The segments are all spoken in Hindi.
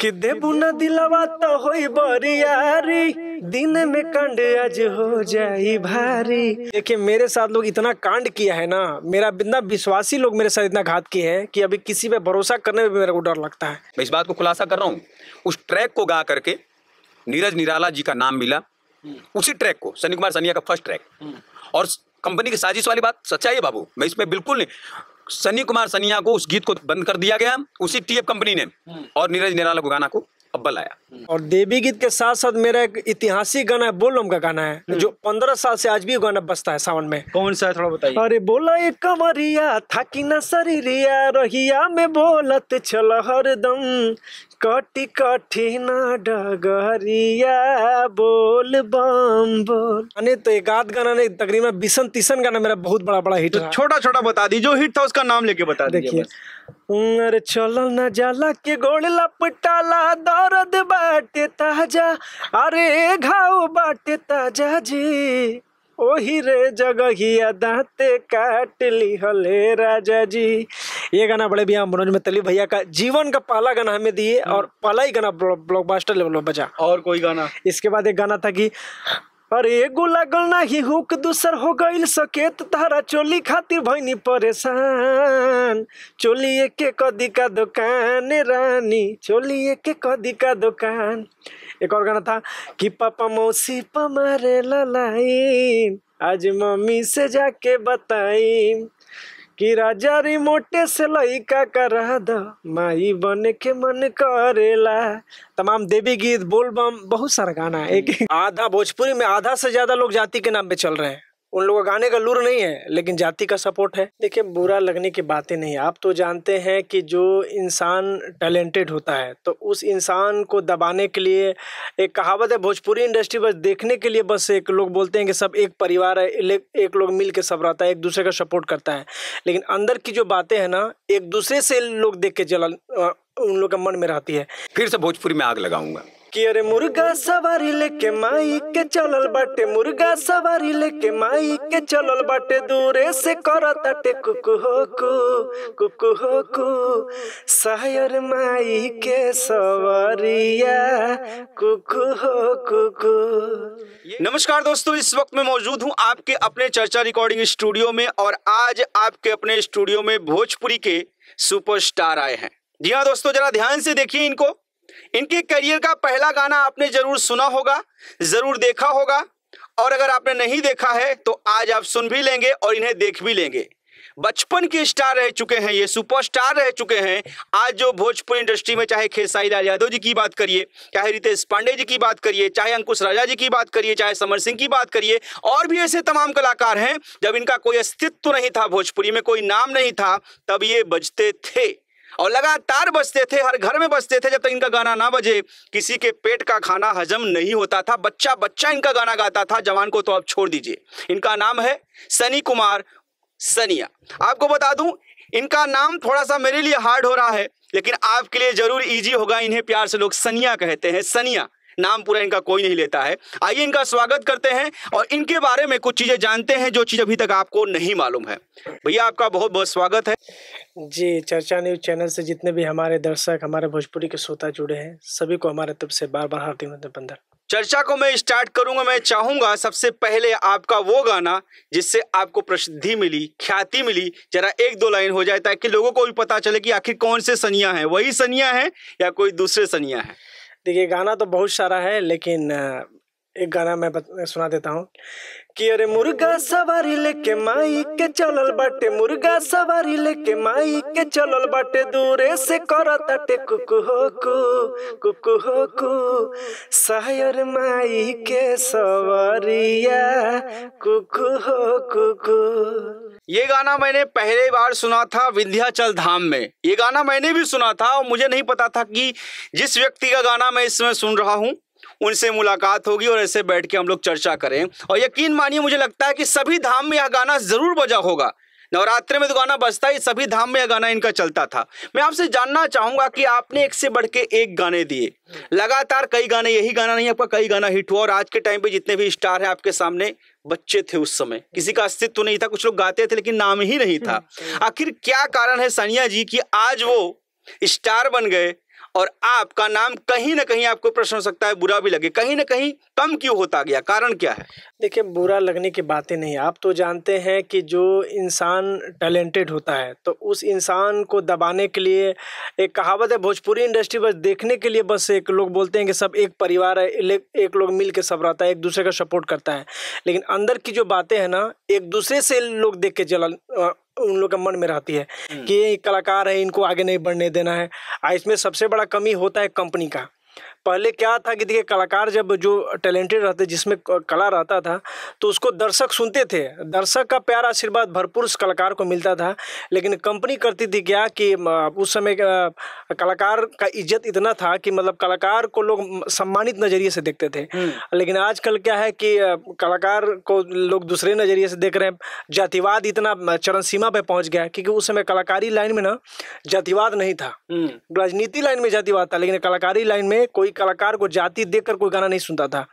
कि देबू न दिलवा तो हो बरियारी दिन में कांड आज हो जाई भारी देखिए मेरे साथ लोग इतना कांड किया है ना मेरा इतना विश्वासी लोग मेरे साथ इतना घात किए हैं कि अभी किसी पे भरोसा करने में मेरे को डर लगता है मैं इस बात को खुलासा कर रहा हूँ उस ट्रैक को गा करके नीरज निराला जी का नाम मिला उसी ट्रैक को सनी कुमार सनिया का फर्स्ट ट्रैक हम्म। और कंपनी की साजिश वाली बात सच्चाई है बाबू मैं इसमें बिल्कुल नहीं सनी कुमार सनिया को उस गीत को बंद कर दिया गया उसी टीएफ कंपनी ने हम्म। और नीरज निराला को गाना को अब्बल आया और देवी गीत के साथ साथ मेरा एक ऐतिहासिक गाना है बोलम का गाना है हम्म। जो पंद्रह साल से आज भी गाना बसता है सावन में कौन सा है थोड़ा बताइए अरे बोला एक कमरिया था कि न सरिया रहिया में बोलत चल हरदम कटी कटी न डगरिया बोल बम बोल अने तो एक आध गाना ने तकरीबन बिसन तिसन गाना मेरा बहुत बड़ा बड़ा तो हिट छोटा छोटा बता दी जो हिट था उसका नाम लेके बता देखिए अरे चल न जाला के गोड़ लपटाला दा दर्द बाटे ताजा अरे घाव बाटे ताजा जी ओही रे जगहिया दांते काट ली हले राजा जी ये गाना बड़े भैया मनोज मित्तली भैया का जीवन का पहला गाना हमें दिए और हम्म। पहला ही गाना ब्लॉकबस्टर लेवल में बजा और कोई गाना इसके बाद एक गाना था कि अरे एगो लागल ही हुक दूसर हो गइल सकेत तारा चोली खातिर भइनी परेशान चोली एक कदी का दुकान रानी चोली एक कदी का दुकान एक और गाना था कि पापा मौसी पमारे लाइन आज मम्मी से जाके बताई कि राजा रिमोटे से लईका कर माई बने के मन करेला तमाम देवी गीत बोलबम बहुत सारा गाना है एक आधा भोजपुरी में आधा से ज्यादा लोग जाति के नाम पे चल रहे हैं उन लोगों का गाने का लुर नहीं है लेकिन जाति का सपोर्ट है देखिए बुरा लगने की बातें नहीं आप तो जानते हैं कि जो इंसान टैलेंटेड होता है तो उस इंसान को दबाने के लिए एक कहावत है भोजपुरी इंडस्ट्री बस देखने के लिए बस एक लोग बोलते हैं कि सब एक परिवार है एक लोग मिल के सब रहता है एक दूसरे का सपोर्ट करता है लेकिन अंदर की जो बातें हैं ना एक दूसरे से लोग देख के जला उन लोग का मन में रहती है फिर से भोजपुरी में आग लगाऊंगा कि अरे मुर्गा सवारी लेके माई के चलल बाटे मुर्गा सवारी लेके माई के चलल बाटे दूरे से करताटे कुकु हो कु कुकु हो कु सायर माई के सवारिया कुकु हो कुकु नमस्कार दोस्तों इस वक्त मैं मौजूद हूं आपके अपने चर्चा रिकॉर्डिंग स्टूडियो में और आज आपके अपने स्टूडियो में भोजपुरी के सुपरस्टार आए हैं जी हाँ दोस्तों जरा ध्यान से देखिए इनको इनके करियर का पहला गाना आपने जरूर सुना होगा जरूर देखा होगा और अगर आपने नहीं देखा है तो आज आप सुन भी लेंगे और इन्हें देख भी लेंगे बचपन के स्टार रह चुके हैं ये सुपरस्टार रह चुके हैं आज जो भोजपुरी इंडस्ट्री में चाहे खेसाई लाल यादव जी की बात करिए चाहे रितेश पांडे जी की बात करिए चाहे अंकुश राजा जी की बात करिए चाहे समर सिंह की बात करिए और भी ऐसे तमाम कलाकार हैं जब इनका कोई अस्तित्व नहीं था भोजपुरी में कोई नाम नहीं था तब ये बजते थे और लगातार बजते थे हर घर में बजते थे जब तक इनका गाना ना बजे किसी के पेट का खाना हजम नहीं होता था बच्चा बच्चा इनका गाना गाता था जवान को तो आप छोड़ दीजिए इनका नाम है सनी कुमार सनिया आपको बता दूं इनका नाम थोड़ा सा मेरे लिए हार्ड हो रहा है लेकिन आपके लिए जरूर ईजी होगा इन्हें प्यार से लोग सनिया कहते हैं सनिया नाम पूरा इनका कोई नहीं लेता है आइए इनका स्वागत करते हैं और इनके बारे में कुछ चीज़ें जानते हैं जो चीज़ अभी तक आपको नहीं मालूम है भैया आपका बहुत बहुत स्वागत है जी चर्चा न्यूज़ चैनल से जितने भी हमारे दर्शक हमारे भोजपुरी के श्रोता जुड़े हैं सभी को हमारे तरफ से बार बार हार्दिक बंधन चर्चा को मैं स्टार्ट करूंगा मैं चाहूंगा सबसे पहले आपका वो गाना जिससे आपको प्रसिद्धि मिली ख्याति मिली जरा एक दो लाइन हो जाए ताकि लोगों को भी पता चले कि आखिर कौन से सनिया है वही सनिया है या कोई दूसरे सनिया है देखिए गाना तो बहुत सारा है लेकिन एक गाना मैं बत, सुना देता हूँ कि अरे मुर्गा सवारी लेके माई के चलल बाटे मुर्गा सवारी लेके माई के चलल बाटे दूरे से करताटे कुकु हो कु कुकु हो कु सायर माई के सवारिया कुकु हो कुकु ये गाना मैंने पहले बार सुना था विंध्याचल धाम में ये गाना मैंने भी सुना था और मुझे नहीं पता था कि जिस व्यक्ति का गाना मैं इसमें सुन रहा हूँ उनसे मुलाकात होगी और ऐसे बैठ के हम लोग चर्चा करें और यकीन मानिए मुझे लगता है कि सभी धाम में यह गाना ज़रूर बजा होगा नवरात्र में तो गाना बजता ही सभी धाम में यह गाना इनका चलता था मैं आपसे जानना चाहूंगा कि आपने एक से बढ़ के एक गाने दिए लगातार कई गाने यही गाना नहीं आपका कई गाना हिट हुआ और आज के टाइम पे जितने भी स्टार हैं आपके सामने बच्चे थे उस समय किसी का अस्तित्व तो नहीं था कुछ लोग गाते थे लेकिन नाम ही नहीं था आखिर क्या कारण है सानिया जी की आज वो स्टार बन गए और आपका नाम कहीं ना कहीं आपको प्रश्न हो सकता है बुरा भी लगे कहीं ना कहीं कम क्यों होता गया कारण क्या है देखिए बुरा लगने की बातें नहीं आप तो जानते हैं कि जो इंसान टैलेंटेड होता है तो उस इंसान को दबाने के लिए एक कहावत है भोजपुरी इंडस्ट्री बस देखने के लिए बस एक लोग बोलते हैं कि सब एक परिवार है एक लोग मिल के सब रहता है एक दूसरे का सपोर्ट करता है लेकिन अंदर की जो बातें हैं ना एक दूसरे से लोग देख के जला उन लोग के मन में रहती है हम्म। कि ये कलाकार है इनको आगे नहीं बढ़ने देना है इसमें सबसे बड़ा कमी होता है कंपनी का पहले क्या था कि देखिए कलाकार जब जो टैलेंटेड रहते जिसमें कला रहता था तो उसको दर्शक सुनते थे दर्शक का प्यार आशीर्वाद भरपूर उस कलाकार को मिलता था लेकिन कंपनी करती थी क्या कि उस समय कलाकार का इज्जत इतना था कि मतलब कलाकार को लोग सम्मानित नज़रिए से देखते थे हम्म। लेकिन आजकल क्या है कि कलाकार को लोग दूसरे नज़रिए से देख रहे हैं जातिवाद इतना चरण सीमा पर पहुँच गया क्योंकि उस समय कलाकारी लाइन में ना जातिवाद नहीं था हम्म। राजनीति लाइन में जातिवाद था लेकिन कलाकारी लाइन में कोई कोई कलाकार को जाति देखकर कोई गाना नहीं सुनता था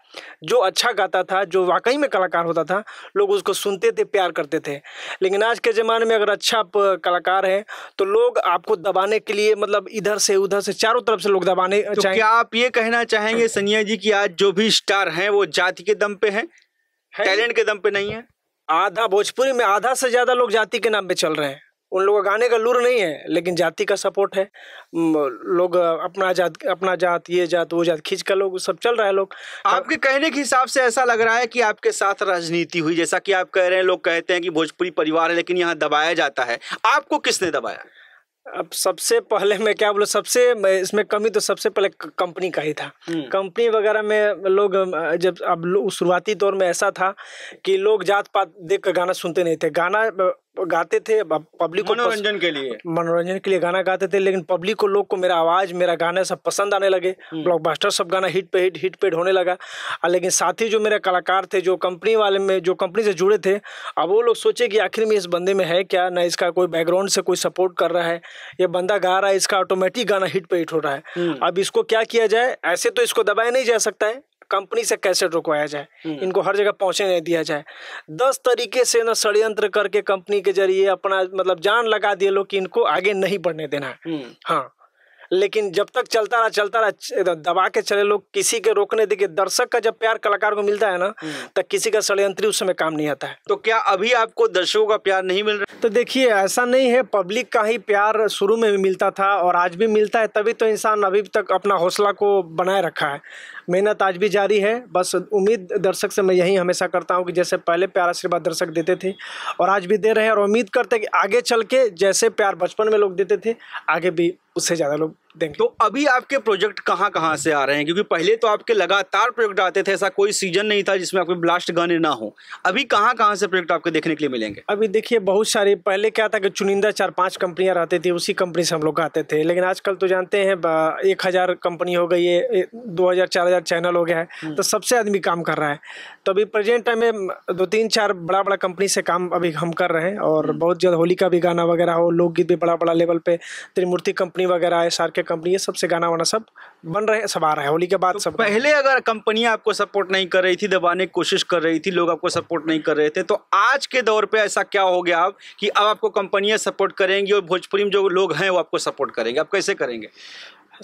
जो अच्छा गाता था जो वाकई में कलाकार होता था लोग उसको सुनते थे प्यार करते थे लेकिन आज के ज़माने में अगर अच्छा कलाकार है तो लोग आपको दबाने के लिए मतलब इधर से उधर से चारों तरफ से लोग दबाने तो क्या आप ये कहना चाहेंगे सनिया जी की आज जो भी स्टार हैं वो जाति के दम पे हैं टैलेंट के दम पे नहीं है आधा भोजपुरी में आधा से ज़्यादा लोग जाति के नाम पे चल रहे हैं उन लोगों का गाने का लुर नहीं है लेकिन जाति का सपोर्ट है लोग अपना जात अपना जात ये जात वो जात खींच कर लोग सब चल रहा है लोग आपके कहने के हिसाब से ऐसा लग रहा है कि आपके साथ राजनीति हुई जैसा कि आप कह रहे हैं लोग कहते हैं कि भोजपुरी परिवार है लेकिन यहाँ दबाया जाता है आपको किसने दबाया अब सबसे पहले मैं क्या बोलूँ सबसे इसमें कमी तो सबसे पहले कंपनी का ही था कंपनी हम्म। वगैरह में लोग जब अब शुरुआती दौर में ऐसा था कि लोग जात पात देख कर गाना सुनते नहीं थे गाना गाते थे पब्लिक को मनोरंजन के लिए मनोरंजन के लिए गाना गाते थे लेकिन पब्लिक को लोग को मेरा आवाज मेरा गाना सब पसंद आने लगे ब्लॉकबस्टर हम्म। सब गाना हिट पे हिट हिट पे होने लगा लेकिन साथ ही जो मेरे कलाकार थे जो कंपनी वाले में जो कंपनी से जुड़े थे अब वो लोग सोचे कि आखिर में इस बंदे में है क्या ना इसका कोई बैकग्राउंड से कोई सपोर्ट कर रहा है ये बंदा गा रहा है इसका ऑटोमेटिक गाना हिट पे हिट हो रहा है हम्म। अब इसको क्या किया जाए ऐसे तो इसको दबाया नहीं जा सकता है कंपनी से कैसे रुकवाया जाए हम्म। इनको हर जगह पहुंचने नहीं दिया जाए दस तरीके से ना षडयंत्र करके कंपनी के जरिए अपना मतलब जान लगा दिए लोग कि इनको आगे नहीं बढ़ने देना है हम्म। हाँ लेकिन जब तक चलता रहा चलता रहा दबा के चले लोग किसी के रोकने देंगे दर्शक का जब प्यार कलाकार को मिलता है ना तो किसी का षडयंत्री उस समय काम नहीं आता है तो क्या अभी आपको दर्शकों का प्यार नहीं मिल रहा तो देखिए ऐसा नहीं है पब्लिक का ही प्यार शुरू में भी मिलता था और आज भी मिलता है तभी तो इंसान अभी तक अपना हौसला को बनाए रखा है मेहनत आज भी जारी है बस उम्मीद दर्शक से मैं यही हमेशा करता हूँ कि जैसे पहले प्यार आशीर्वाद दर्शक देते थे और आज भी दे रहे हैं और उम्मीद करते हैं कि आगे चल के जैसे प्यार बचपन में लोग देते थे आगे भी उससे ज़्यादा लोग तो अभी आपके प्रोजेक्ट कहाँ कहाँ से आ रहे हैं क्योंकि पहले तो आपके लगातार प्रोजेक्ट आते थे ऐसा कोई सीजन नहीं था जिसमें आपके ब्लास्ट गाने ना हो अभी कहाँ कहाँ से प्रोजेक्ट आपके देखने के लिए मिलेंगे अभी देखिए बहुत सारे पहले क्या था कि चुनिंदा चार पाँच कंपनियाँ रहती थी उसी कंपनी से हम लोग आते थे लेकिन आजकल तो जानते हैं एक हज़ार कंपनी हो गई है दो हज़ार चार हज़ार चैनल हो गया है हम्म। तो सबसे आदमी काम कर रहा है तो अभी प्रेजेंट टाइम में दो तीन चार बड़ा बड़ा कंपनी से काम अभी हम कर रहे हैं और हम्म। बहुत जल्द होली का भी गाना वगैरह हो लोकगीत भी बड़ा बड़ा लेवल पे त्रिमूर्ति कंपनी वगैरह है आर के कंपनी है सबसे गाना वाना सब बन रहे सब आ रहा है होली के बाद तो सब पहले अगर कंपनियां आपको सपोर्ट नहीं कर रही थी दबाने की कोशिश कर रही थी लोग आपको सपोर्ट नहीं कर रहे थे तो आज के दौर पे ऐसा क्या हो गया अब कि अब आपको कंपनियां सपोर्ट करेंगी और भोजपुरी में जो लोग हैं वो आपको सपोर्ट करेंगे आप कैसे करेंगे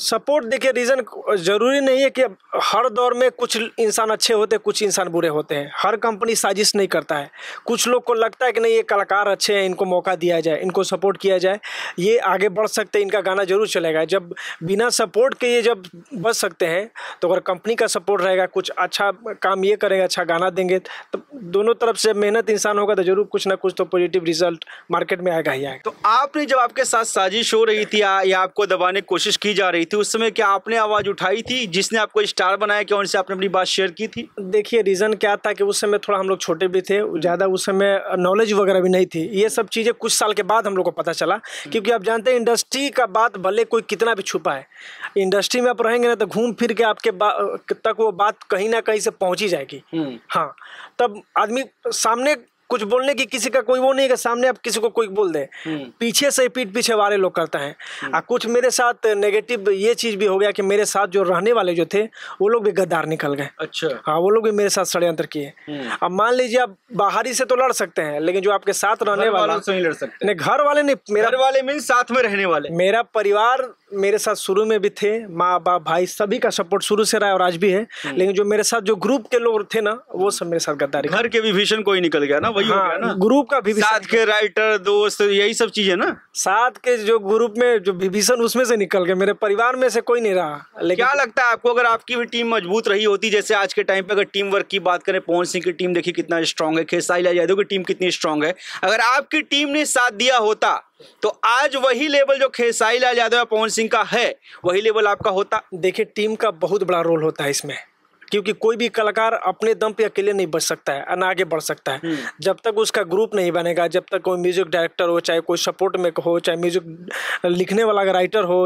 सपोर्ट देखिए रीज़न ज़रूरी नहीं है कि हर दौर में कुछ इंसान अच्छे होते हैं कुछ इंसान बुरे होते हैं हर कंपनी साजिश नहीं करता है कुछ लोग को लगता है कि नहीं ये कलाकार अच्छे हैं इनको मौका दिया जाए इनको सपोर्ट किया जाए ये आगे बढ़ सकते हैं इनका गाना जरूर चलेगा जब बिना सपोर्ट के ये जब बच सकते हैं तो अगर कंपनी का सपोर्ट रहेगा कुछ अच्छा काम ये करेंगे अच्छा गाना देंगे तो दोनों तरफ से मेहनत इंसान होगा तो ज़रूर कुछ ना कुछ तो पॉजिटिव रिजल्ट मार्केट में आएगा ही आएगा तो आपने जब आपके साथ साजिश हो रही थी या आपको दबाने की कोशिश की जा रही रही थी उस समय क्या आपने आवाज़ उठाई थी जिसने आपको स्टार बनाया क्या उनसे आपने अपनी बात शेयर की थी देखिए रीज़न क्या था कि उस समय थोड़ा हम लोग छोटे भी थे ज़्यादा उस समय नॉलेज वगैरह भी नहीं थी ये सब चीज़ें कुछ साल के बाद हम लोग को पता चला क्योंकि आप जानते हैं इंडस्ट्री का बात भले कोई कितना भी छुपा है इंडस्ट्री में आप रहेंगे ना तो घूम फिर के आपके तक वो बात कहीं ना कहीं से पहुँच ही जाएगी हम्म। हाँ तब आदमी सामने कुछ बोलने की किसी का कोई वो नहीं है सामने आप किसी को कोई बोल दे हम्म। पीछे से पीठ पीछे वाले लोग करते हैं और हम्म। कुछ मेरे साथ नेगेटिव ये चीज़ भी हो गया कि मेरे साथ जो रहने वाले जो थे वो लोग भी गद्दार निकल गए अच्छा हाँ वो लोग भी मेरे साथ षड्यंत्र किए हम्म। अब मान लीजिए आप बाहरी से तो लड़ सकते हैं लेकिन जो आपके साथ रहने वाले लड़ सकते नहीं घर वाले नहीं मेरा वाले मीन साथ में रहने वाले मेरा परिवार मेरे साथ शुरू में भी थे माँ बाप भाई सभी का सपोर्ट शुरू से रहा है और आज भी है लेकिन जो मेरे साथ जो ग्रुप के लोग थे ना वो सब मेरे साथ गद्दारी घर के भी भीषण कोई निकल गया ना वही हाँ, हो ना ग्रुप का साथ के राइटर दोस्त यही सब चीजें ना साथ के जो ग्रुप में जो विभीषण उसमें से निकल गए मेरे परिवार में से कोई नहीं रहा लेकिन क्या लगता है आपको अगर आपकी भी टीम मजबूत रही होती जैसे आज के टाइम पे अगर टीम वर्क की बात करें पवन सिंह की टीम देखिए कितना स्ट्रांग है खेसाई लाल यादव की टीम कितनी स्ट्रांग है अगर आपकी टीम ने साथ दिया होता तो आज वही लेवल जो खेसाई लाल यादव या पवन सिंह का है वही लेवल आपका होता देखिये टीम का बहुत बड़ा रोल होता है इसमें क्योंकि कोई भी कलाकार अपने दम पे अकेले नहीं बच सकता है ना आगे बढ़ सकता है हम्म। जब तक उसका ग्रुप नहीं बनेगा जब तक कोई म्यूजिक डायरेक्टर हो चाहे कोई सपोर्ट में हो चाहे म्यूजिक लिखने वाला राइटर हो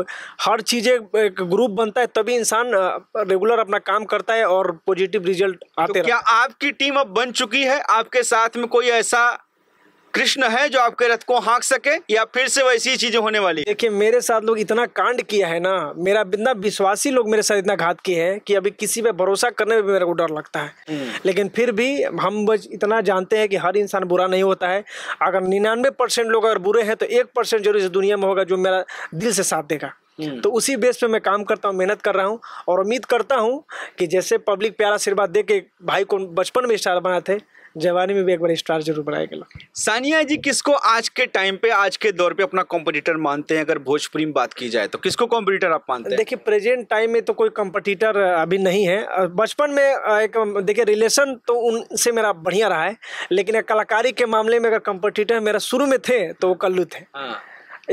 हर चीज़ें एक ग्रुप बनता है तभी इंसान रेगुलर अपना काम करता है और पॉजिटिव रिजल्ट तो आते तो क्या आपकी टीम अब बन चुकी है आपके साथ में कोई ऐसा कृष्ण है जो आपके रथ को हाँक सके या फिर से वैसी चीजें होने वाली देखिए मेरे साथ लोग इतना कांड किया है ना मेरा इतना विश्वासी लोग मेरे साथ इतना घात किए हैं कि अभी किसी पे भरोसा करने में मेरे को डर लगता है हम्म। लेकिन फिर भी हम बस इतना जानते हैं कि हर इंसान बुरा नहीं होता है अगर निन्यानवे परसेंट लोग अगर बुरे हैं तो एक परसेंट जरूर इस दुनिया में होगा जो मेरा दिल से साथ देगा हम्म। तो उसी बेस पे मैं काम करता हूँ मेहनत कर रहा हूँ और उम्मीद करता हूँ कि जैसे पब्लिक प्यारा आशीर्वाद दे के भाई को बचपन में स्टार बनाए थे जवानी में भी एक बार स्टार जरूर बनाया गया सानिया जी किसको आज के टाइम पे आज के दौर पे अपना कॉम्पिटिटर मानते हैं अगर भोजपुरी में बात की जाए तो किसको कॉम्पिटिटर आप मानते हैं देखिए प्रेजेंट टाइम में तो कोई कॉम्पिटिटर अभी नहीं है बचपन में एक देखिए रिलेशन तो उनसे मेरा बढ़िया रहा है लेकिन कलाकारी के मामले में अगर कॉम्पिटिटर मेरा शुरू में थे तो वो कल्लू थे हाँ।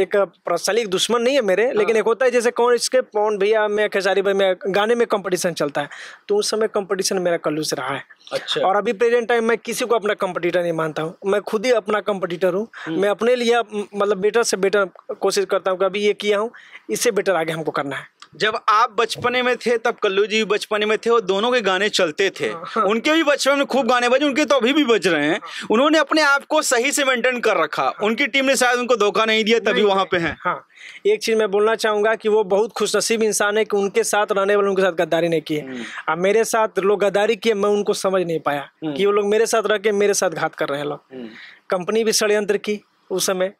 एक प्रशालिक दुश्मन नहीं है मेरे लेकिन हाँ। एक होता है जैसे कौन इसके कौन भैया मैं खेसारी भाई मैं गाने में कंपटीशन चलता है तो उस समय कंपटीशन मेरा कल्लू से रहा है अच्छा और अभी प्रेजेंट टाइम मैं किसी को अपना कंपटीटर नहीं मानता हूँ मैं खुद ही अपना कंपटीटर हूँ हम्म। मैं अपने लिए मतलब बेटर से बेटर कोशिश करता हूँ कि अभी ये किया हूँ इससे बेटर आगे हमको करना है जब आप बचपने में थे तब कल्लू जी बचपने में थे और दोनों के गाने चलते थे हाँ। उनके भी बचपन में खूब गाने बजे उनके तो अभी भी बज रहे हैं हाँ। उन्होंने अपने आप को सही से मेंटेन कर रखा हाँ। उनकी टीम ने शायद उनको धोखा नहीं दिया तभी वहां पे है एक चीज़ मैं बोलना चाहूंगा कि वो बहुत खुशनसीब इंसान है कि उनके साथ रहने वाले उनके साथ गद्दारी नहीं की है हम्म। अब मेरे साथ लोग गद्दारी किए मैं उनको समझ नहीं पाया हम्म। कि वो लोग मेरे साथ रह के मेरे साथ घात कर रहे हैं लोग हम्म। कंपनी भी षडयंत्र की उस समय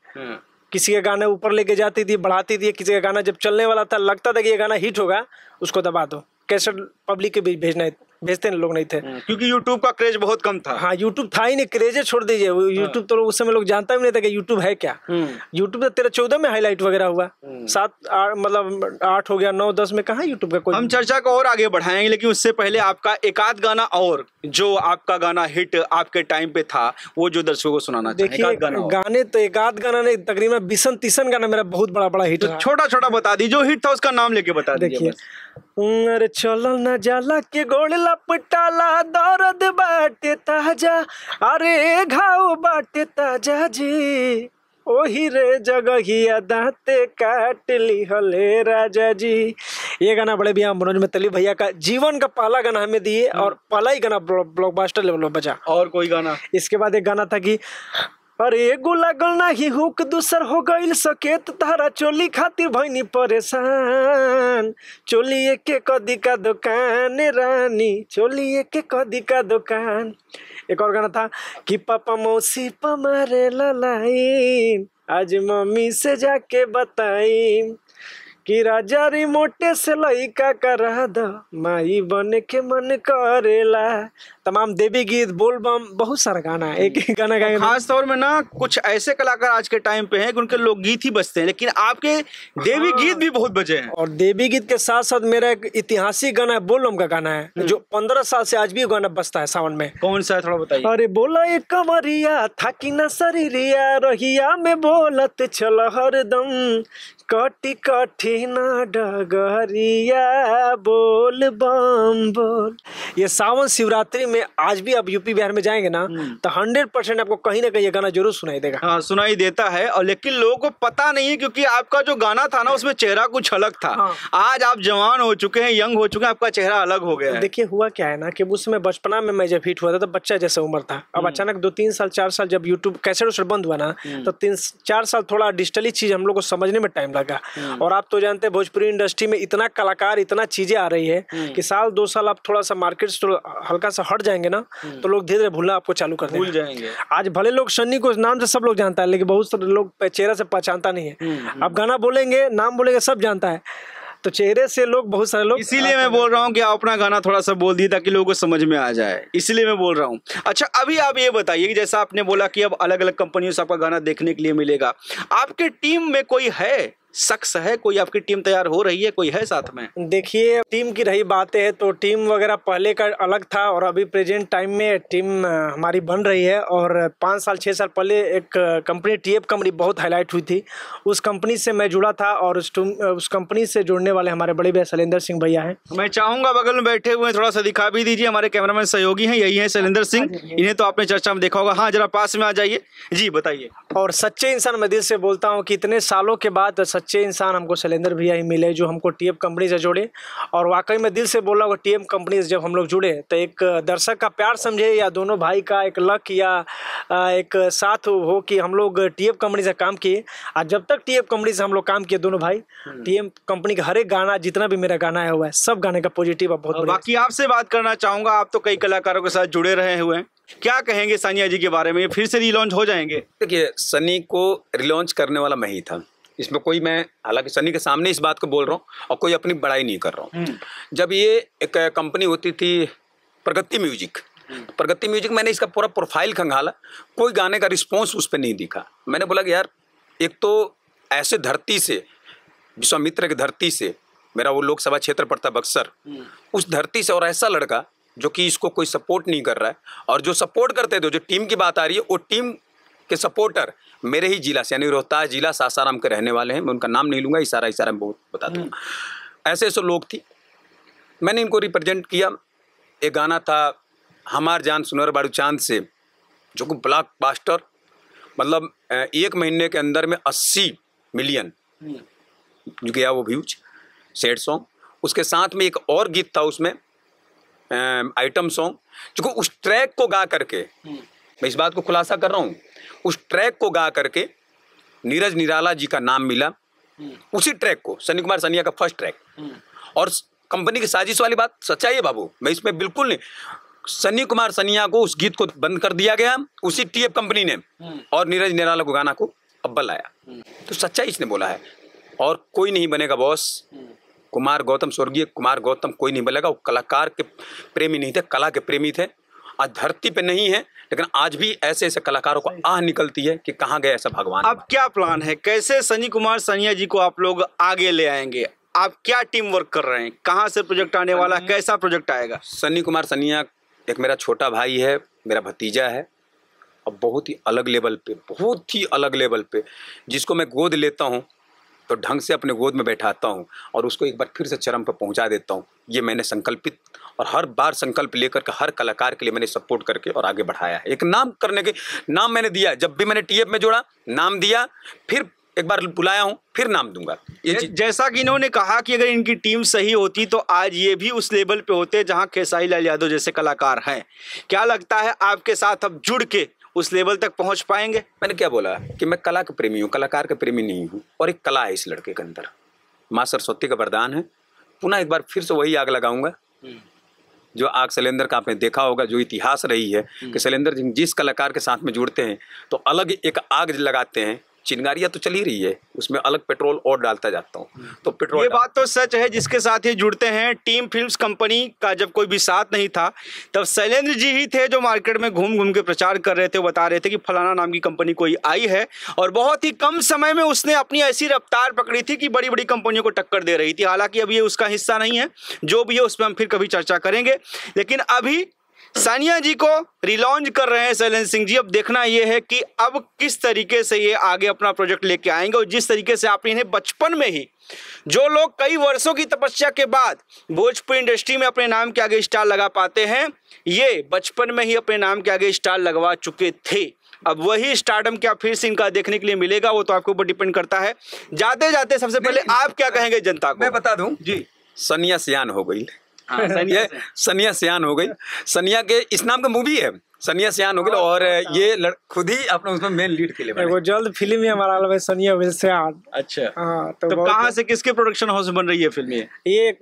किसी का गाना ऊपर लेके जाती थी बढ़ाती थी किसी का गाना जब चलने वाला था लगता था कि ये गाना हिट होगा उसको दबा दो कैसे पब्लिक के बीच भेजना भेजते लोग नहीं थे हम्म, क्योंकि यूट्यूब का क्रेज बहुत कम था हाँ यूट्यूब था ही नहीं क्रेजे छोड़ दीजिए यूट्यूब हाँ। तो उस समय लोग जानता भी नहीं था कि यूट्यूब है क्या यूट्यूब हम्म। तो तेरह चौदह में हाईलाइट वगैरह हुआ हम्म। सात मतलब आठ हो गया नौ दस में कहा यूट्यूब का कोई हम चर्चा को और आगे बढ़ाएंगे लेकिन उससे पहले आपका एकाध गाना और जो आपका गाना हिट आपके टाइम पे था वो जो दर्शकों को सुनाना देखिए गाना गाने तो एक आध गाना नहीं तकरीबन बिसन तीसन गाना मेरा बहुत बड़ा बड़ा हिट तो छोटा छोटा बता दी जो हिट था उसका नाम लेके बता देखिए अरे चल न जाला के गोड़ लपटाला दर्द बाटे ताजा अरे घाव बाटे ताजा जी ओही रे जगहिया दांते काट ली हले राजा जी ये गाना बड़े भैया मनोज मित्तली भैया का जीवन का पहला गाना हमें दिए हाँ। और पहला ही गाना ब्लॉकबास्टर लेवल में बजा और कोई गाना इसके बाद एक गाना था कि अरे गुला गुल ही हुक दूसर हो गई सकेत तारा चोली खातिर भैनी परेशान चोली एक कदी का दुकान रानी चोली एक कदी का दुकान एक और गाना था कि पापा मौसी पमारे ललाई आज मम्मी से जाके बताई कि राजा रिमोटे से लइका कर द माई बन के मन करेला तमाम देवी गीत बोलबम बहुत सारा गाना है एक एक गाना गाएंगे खास तौर में ना कुछ ऐसे कलाकार आज के टाइम पे हैं कि उनके गीत ही बजते हैं लेकिन आपके देवी हाँ। गीत भी बहुत बजे हैं और देवी गीत के साथ साथ मेरा एक ऐतिहासिक गाना है बोलम का गाना है हम्म। जो पंद्रह साल से आज भी गाना बजता है सावन में कौन सा है थोड़ा बताइए अरे बोला एक कमरिया था कि न सरिया रहिया में बोलत चल हरदम कटी कठिन डगरिया बोल बम बोल ये सावन शिवरात्रि में में आज भी आप यूपी बिहार में जाएंगे ना हम्म। तो हंड्रेड परसेंट आपको कहीं ना कहीं ये गाना जरूर सुनाई देगा हाँ सुनाई देता है और लेकिन लोगों को पता नहीं है क्योंकि आपका जो गाना था ना उसमें चेहरा कुछ अलग था हाँ। आज आप जवान हो चुके हैं यंग हो चुके हैं आपका चेहरा अलग हो गया देखिए हुआ क्या है ना कि उस समय बचपना में मैं जब हिट हुआ था तब बच्चा जैसे उम्र था अब हम्म। अचानक दो तीन साल चार साल जब यूट्यूब कैसे बंद हुआ ना हम्म। तो तीन चार साल थोड़ा डिजिटली चीज हम लोग को समझने में टाइम लगा और आप तो जानते हैं भोजपुरी इंडस्ट्री में इतना कलाकार इतना चीजें आ रही है कि साल दो साल आप थोड़ा सा मार्केट हल्का सा हट जाएंगे ना हम्म। तो लोग धीरे धीरे भूलना आपको चालू कर भूल जाएंगे आज भले लोग शनि को नाम से सब लोग जानता है लेकिन बहुत सारे लोग चेहरा से पहचानता नहीं है हम्म, हम्म। आप गाना बोलेंगे नाम बोलेंगे सब जानता है तो चेहरे से लोग बहुत सारे लोग इसीलिए मैं बोल रहा हूँ कि आप अपना गाना थोड़ा सा बोल दिए ताकि लोगों को समझ में आ जाए इसलिए मैं बोल रहा हूँ अच्छा अभी आप ये बताइए कि जैसा आपने बोला कि अब अलग अलग कंपनियों से आपका गाना देखने के लिए मिलेगा आपके टीम में कोई है शख्स है कोई आपकी टीम तैयार हो रही है कोई है साथ में देखिए टीम की रही बातें है तो टीम वगैरह पहले का अलग था और अभी प्रेजेंट टाइम में टीम हमारी बन रही है और पाँच साल छः साल पहले एक कंपनी टी एफ कंपनी बहुत हाईलाइट हुई थी उस कंपनी से मैं जुड़ा था और उस उस कंपनी से जुड़ने वाले हमारे बड़े भैया शैलेंद्र सिंह भैया हैं मैं चाहूँगा बगल में बैठे हुए थोड़ा सा दिखा भी दीजिए हमारे कैमरामैन सहयोगी हैं यही हैं शैलेंद्र सिंह हाँ इन्हें तो आपने चर्चा में देखा होगा हाँ जरा पास में आ जाइए जी बताइए और सच्चे इंसान मैं दिल से बोलता हूँ कि इतने सालों के बाद सच सच्चे इंसान हमको शैलेंद्र भैया ही मिले जो हमको टी कंपनी से जोड़े और वाकई में दिल से बोल रहा हूँ टी कंपनी से जब हम लोग जुड़े तो एक दर्शक का प्यार समझे या दोनों भाई का एक लक या एक साथ हो कि हम लोग टी कंपनी से काम किए और जब तक टी कंपनी से हम लोग काम किए दोनों भाई टी हम्म। कंपनी का हर एक गाना जितना भी मेरा गाना आया हुआ है सब गाने का पॉजिटिव बहुत बाकी आपसे बात करना चाहूँगा आप तो कई कलाकारों के साथ जुड़े रहे हुए हैं क्या कहेंगे सानिया जी के बारे में फिर से रिलॉन्च हो जाएंगे देखिए सनी को रिलॉन्च करने वाला मैं ही था इसमें कोई मैं हालांकि सनी के सामने इस बात को बोल रहा हूँ और कोई अपनी बड़ाई नहीं कर रहा हूँ हम्म। जब ये एक कंपनी होती थी प्रगति म्यूजिक हम्म। प्रगति म्यूजिक मैंने इसका पूरा प्रोफाइल खंगाला कोई गाने का रिस्पॉन्स उस पर नहीं दिखा मैंने बोला कि यार एक तो ऐसे धरती से विश्वामित्र की धरती से मेरा वो लोकसभा क्षेत्र पड़ता बक्सर हम्म। उस धरती से और ऐसा लड़का जो कि इसको कोई सपोर्ट नहीं कर रहा है और जो सपोर्ट करते थे जो टीम की बात आ रही है वो टीम के सपोर्टर मेरे ही जिला से यानी रोहतास जिला सासाराम के रहने वाले हैं मैं उनका नाम नहीं लूँगा इशारा इशारा बहुत बता दूँ हम्म। ऐसे ऐसे लोग थी मैंने इनको रिप्रेजेंट किया एक गाना था हमार जान सुनर बाड़ू चांद से जो कि ब्लॉक पास्टर मतलब एक महीने के अंदर में अस्सी मिलियन हम्म। गया वो व्यूज सेड सॉन्ग उसके साथ में एक और गीत था उसमें आइटम सॉन्ग जो उस ट्रैक को गा करके हम्म। मैं इस बात को खुलासा कर रहा हूँ उस ट्रैक को गा करके नीरज निराला जी का नाम मिला हम्म। उसी ट्रैक को सनी कुमार सनिया का फर्स्ट हम्म। ट्रैक और कंपनी की साजिश वाली बात सच्चाई है बाबू मैं इसमें बिल्कुल नहीं सनी कुमार सनिया को उस गीत को बंद कर दिया गया उसी टी कंपनी ने हम्म। और नीरज निराला को गाना को अब्बल आया तो सच्चाई इसने बोला है और कोई नहीं बनेगा बॉस कुमार गौतम स्वर्गीय कुमार गौतम कोई नहीं बनेगा वो कलाकार के प्रेमी नहीं थे कला के प्रेमी थे आज धरती पे नहीं है लेकिन आज भी ऐसे ऐसे कलाकारों को आह निकलती है कि कहाँ गया ऐसा भगवान अब क्या प्लान है कैसे सनी कुमार सनिया जी को आप लोग आगे ले आएंगे आप क्या टीम वर्क कर रहे हैं कहाँ से प्रोजेक्ट आने वाला है कैसा प्रोजेक्ट आएगा सनी कुमार सनिया एक मेरा छोटा भाई है मेरा भतीजा है और बहुत ही अलग लेवल पे बहुत ही अलग लेवल पे जिसको मैं गोद लेता हूँ तो ढंग से अपने गोद में बैठाता हूँ और उसको एक बार फिर से चरम पर पहुँचा देता हूँ ये मैंने संकल्पित और हर बार संकल्प लेकर के हर कलाकार के लिए मैंने सपोर्ट करके और आगे बढ़ाया है एक नाम करने के नाम मैंने दिया जब भी मैंने टी में जोड़ा नाम दिया फिर एक बार बुलाया हूँ फिर नाम दूंगा ये जैसा कि इन्होंने कहा कि अगर इनकी टीम सही होती तो आज ये भी उस लेवल पे होते जहाँ खेसाई लाल यादव जैसे कलाकार हैं क्या लगता है आपके साथ अब जुड़ के उस लेवल तक पहुंच पाएंगे मैंने क्या बोला कि मैं कला का प्रेमी हूँ कलाकार का प्रेमी नहीं हूँ और एक कला है इस लड़के के अंदर माँ सरस्वती का वरदान है पुनः एक बार फिर से वही आग लगाऊंगा हम्म। जो आग शैलेंद्र का आपने देखा होगा जो इतिहास रही है कि शैलेंद्र हम्म। जिस कलाकार के साथ में जुड़ते हैं तो अलग एक आग लगाते हैं चिंगारियाँ तो चली रही है उसमें अलग पेट्रोल और डालता जाता हूँ हम्म। तो पेट्रोल ये बात तो सच है जिसके साथ ये जुड़ते हैं टीम फिल्म्स कंपनी का जब कोई भी साथ नहीं था तब शैलेंद्र जी ही थे जो मार्केट में घूम घूम के प्रचार कर रहे थे बता रहे थे कि फलाना नाम की कंपनी कोई आई है और बहुत ही कम समय में उसने अपनी ऐसी रफ्तार पकड़ी थी कि बड़ी बड़ी कंपनियों को टक्कर दे रही थी हालांकि अभी ये उसका हिस्सा नहीं है जो भी है उस पर हम फिर कभी चर्चा करेंगे लेकिन अभी सानिया जी को रिलॉन्च कर रहे हैं शैलेंद्र सिंह जी अब देखना यह है कि अब किस तरीके से ये आगे अपना प्रोजेक्ट लेके आएंगे और जिस तरीके से आपने इन्हें बचपन में ही जो लोग कई वर्षों की तपस्या के बाद भोजपुरी इंडस्ट्री में अपने नाम के आगे स्टार लगा पाते हैं ये बचपन में ही अपने नाम के आगे स्टार लगवा चुके थे अब वही स्टार्टअप क्या फिर से इनका देखने के लिए मिलेगा वो तो आपके ऊपर डिपेंड करता है जाते जाते सबसे पहले आप क्या कहेंगे जनता को मैं बता दूं जी सनिया सियान हो गई हाँ, ये सनिया सियान हो गई सनिया के इस नाम का मूवी है सनिया सियान हो गई और हाँ, ये खुद ही अपने उसमें मेन लीड के लिए वो जल्द फिल्म ही हमारा अलग सनिया विल सियान अच्छा हाँ तो, तो कहाँ से किसके प्रोडक्शन हाउस बन रही है फिल्म ये ये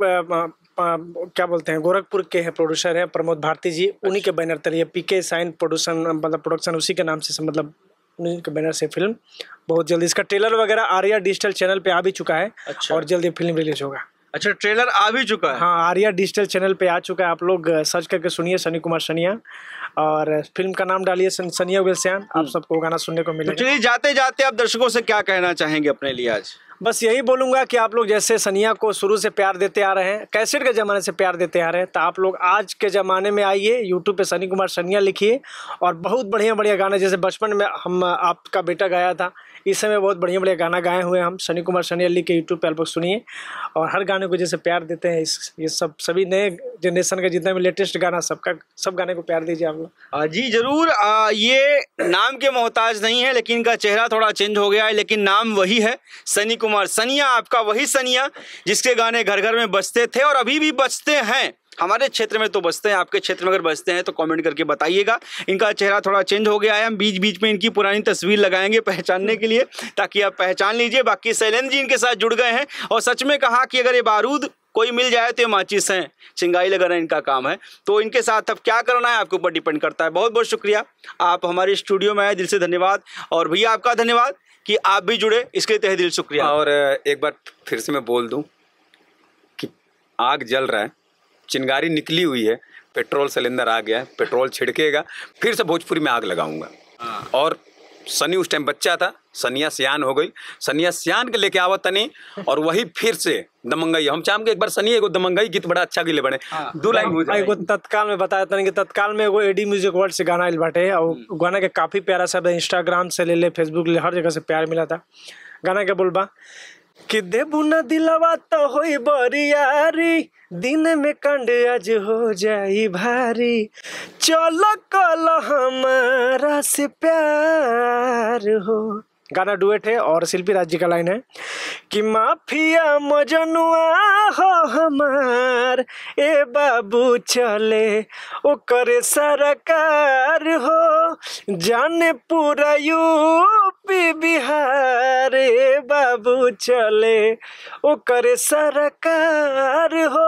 क्या बोलते हैं गोरखपुर के हैं प्रोड्यूसर है प्रमोद भारती जी अच्छा। उन्हीं के बैनर तले ये पीके साइन प्रोडक्शन मतलब प्रोडक्शन उसी के नाम से मतलब उन्हीं के बैनर से फिल्म बहुत जल्दी इसका ट्रेलर वगैरह आर्या डिजिटल चैनल पे आ भी चुका है अच्छा। और जल्दी फिल्म रिलीज होगा अच्छा ट्रेलर आ भी चुका है हाँ आर्या डिजिटल चैनल पे आ चुका है आप लोग सर्च करके सुनिए सनी कुमार सनिया और फिल्म का नाम डालिए सनिया उगलस्यान आप हम्म। सबको गाना सुनने को मिलेगा तो चलिए जाते जाते आप दर्शकों से क्या कहना चाहेंगे अपने लिए आज बस यही बोलूंगा कि आप लोग जैसे सनिया को शुरू से प्यार देते आ रहे हैं कैसेट के ज़माने से प्यार देते आ रहे हैं तो आप लोग आज के ज़माने में आइए यूट्यूब पे सनी कुमार सनिया लिखिए और बहुत बढ़िया बढ़िया गाने जैसे बचपन में हम आपका बेटा गाया था इस समय बहुत बढ़िया बढ़िया गाना गाए हुए हम सनी कुमार सनी अली के यूट्यूब पर पर सुनिए और हर गाने को जैसे प्यार देते हैं इस ये सब सभी नए जनरेशन का जितना भी लेटेस्ट गाना सबका सब गाने को प्यार दीजिए आप लोग जी ज़रूर ये नाम के मोहताज नहीं है लेकिन इनका चेहरा थोड़ा चेंज हो गया है लेकिन नाम वही है सनी कुमार सनिया आपका वही सनिया जिसके गाने घर घर में बजते थे और अभी भी बजते हैं हमारे क्षेत्र में तो बसते हैं आपके क्षेत्र में अगर बसते हैं तो कमेंट करके बताइएगा इनका चेहरा थोड़ा चेंज हो गया है हम बीच बीच में इनकी पुरानी तस्वीर लगाएंगे पहचानने के लिए ताकि आप पहचान लीजिए बाकी शैलेंद्र जी इनके साथ जुड़ गए हैं और सच में कहा कि अगर ये बारूद कोई मिल जाए तो ये माचिस हैं चिंगाई लगाना इनका काम है तो इनके साथ अब क्या करना है आपके ऊपर डिपेंड करता है बहुत बहुत शुक्रिया आप हमारे स्टूडियो में आए दिल से धन्यवाद और भैया आपका धन्यवाद कि आप भी जुड़े इसके तहे दिल शुक्रिया और एक बार फिर से मैं बोल दूँ कि आग जल रहा है चिंगारी निकली हुई है पेट्रोल सिलेंडर आ गया है पेट्रोल छिड़केगा फिर से भोजपुरी में आग लगाऊंगा हाँ। और सनी उस टाइम बच्चा था सनिया सियान हो गई सनिया सियान के लेके आवा तनी और वही फिर से दमंगई हम चाहे एक बार सनी एगो दमंगई गीत बड़ा अच्छा गिले बने हाँ। दो लाइन हो तत्काल में बताया तनी कि तत्काल में एगो एडी म्यूजिक वर्ल्ड से गाना आइल बाटे और हम्म। गाना के काफी प्यारा शब्द इंस्टाग्राम से ले ले फेसबुक ले हर जगह से प्यार मिला था गाना के बोलबा कि देबुना दिलवा तो हो बरियारी दिन में कंड आज हो जाई भारी चलो कल हमारा से प्यार हो गाना डुएट है और शिल्पी राज्य का लाइन है कि माफिया मजनुआ हो हमार ए बाबू चले ओकर सरकार हो जाने पूरा यू भी बिहारे बाबू चले ओकर करे सरकार हो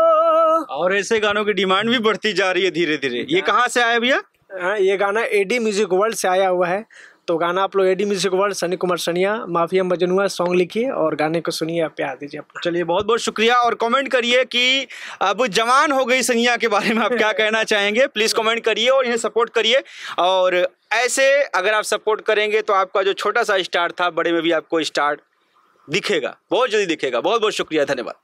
और ऐसे गानों की डिमांड भी बढ़ती जा रही है धीरे धीरे ये हाँ। कहाँ से आया भैया हाँ ये गाना एडी म्यूजिक वर्ल्ड से आया हुआ है तो गाना आप लोग AD music world Sunny Kumar Saniya mafia हुआ सॉन्ग लिखिए और गाने को सुनिए आप प्यार दीजिए आप चलिए बहुत बहुत शुक्रिया और कमेंट करिए कि अब जवान हो गई सनिया के बारे में आप क्या कहना चाहेंगे प्लीज़ कमेंट करिए और इन्हें सपोर्ट करिए और ऐसे अगर आप सपोर्ट करेंगे तो आपका जो छोटा सा स्टार था बड़े में भी आपको स्टार दिखेगा बहुत जल्दी दिखेगा बहुत बहुत शुक्रिया धन्यवाद